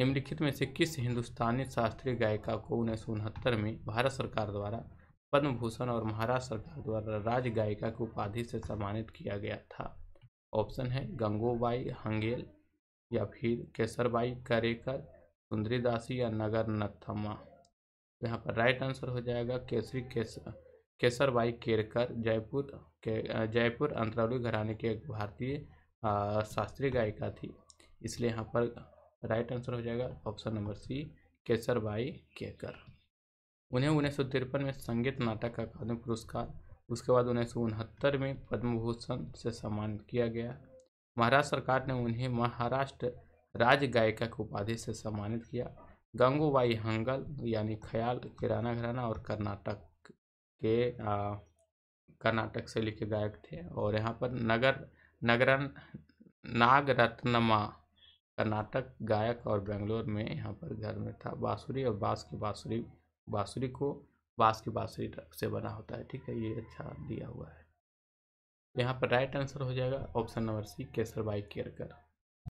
निम्नलिखित में से किस हिंदुस्तानी शास्त्रीय गायिका को उन्नीस में भारत सरकार द्वारा पद्म भूषण और महाराष्ट्र सरकार द्वारा राज्य गायिका की उपाधि से सम्मानित किया गया था ऑप्शन है गंगोबाई हंगेल या फिर केसरबाई करेकर दासी या नगर नथम्मा यहाँ पर राइट आंसर हो जाएगा केसरी केस केसरबाई केरकर जयपुर के जयपुर अंतरावली घराने की एक भारतीय शास्त्रीय गायिका थी इसलिए यहाँ पर राइट आंसर हो जाएगा option number C Kesar Bai Kerkar उन्हें उन्नीस सौ तिरपन में संगीत नाटक अकादमी पुरस्कार उसके बाद उन्नीस सौ उनहत्तर में पद्म भूषण से सम्मानित किया गया महाराष्ट्र सरकार ने उन्हें महाराष्ट्र राज्य गायिका की उपाधि से सम्मानित किया गंगूबाई हंगल यानी ख्याल किराना घराना और कर्नाटक के कर्नाटक से लिखे गायक थे और यहाँ पर नगर नगरन नागरत्नमा कर्नाटक गायक और बेंगलोर में यहाँ पर घर में था बाँसुरी और बाँस की बाँसुरी बाँसुरी को बाँस की बाँसुरी से बना होता है ठीक है ये अच्छा दिया हुआ है यहाँ पर राइट आंसर हो जाएगा ऑप्शन नंबर सी केसर केयर कर